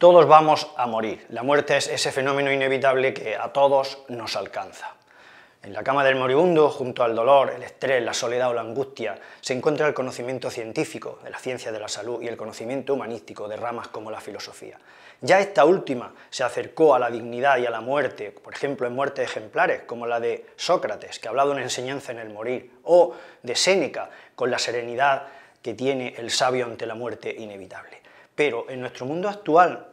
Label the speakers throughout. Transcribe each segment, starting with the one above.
Speaker 1: Todos vamos a morir. La muerte es ese fenómeno inevitable que a todos nos alcanza. En la cama del moribundo, junto al dolor, el estrés, la soledad o la angustia, se encuentra el conocimiento científico de la ciencia de la salud y el conocimiento humanístico de ramas como la filosofía. Ya esta última se acercó a la dignidad y a la muerte, por ejemplo en muertes ejemplares, como la de Sócrates, que hablado de una enseñanza en el morir, o de Séneca, con la serenidad que tiene el sabio ante la muerte inevitable. Pero en nuestro mundo actual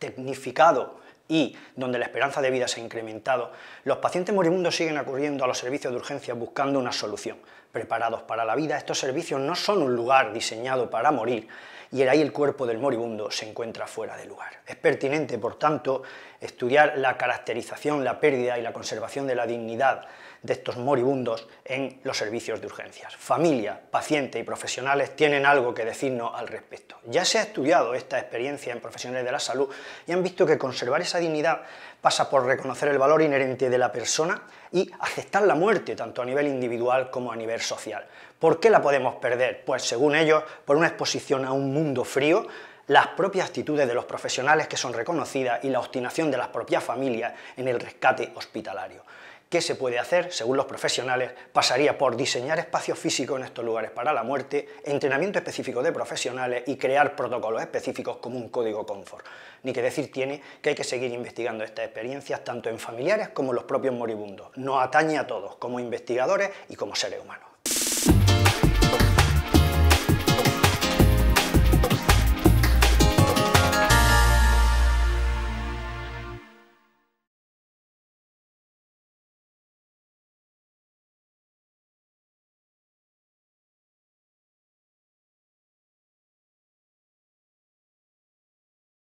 Speaker 1: tecnificado y donde la esperanza de vida se ha incrementado, los pacientes moribundos siguen acudiendo a los servicios de urgencia buscando una solución. Preparados para la vida, estos servicios no son un lugar diseñado para morir, y ahí el cuerpo del moribundo se encuentra fuera de lugar. Es pertinente, por tanto, estudiar la caracterización, la pérdida y la conservación de la dignidad de estos moribundos en los servicios de urgencias. Familia, pacientes y profesionales tienen algo que decirnos al respecto. Ya se ha estudiado esta experiencia en profesionales de la salud y han visto que conservar esa dignidad pasa por reconocer el valor inherente de la persona y aceptar la muerte tanto a nivel individual como a nivel social. ¿Por qué la podemos perder? Pues según ellos, por una exposición a un mundo frío, las propias actitudes de los profesionales que son reconocidas y la obstinación de las propias familias en el rescate hospitalario qué se puede hacer, según los profesionales, pasaría por diseñar espacios físicos en estos lugares para la muerte, entrenamiento específico de profesionales y crear protocolos específicos como un código confort. Ni que decir tiene que hay que seguir investigando estas experiencias tanto en familiares como en los propios moribundos. Nos atañe a todos, como investigadores y como seres humanos.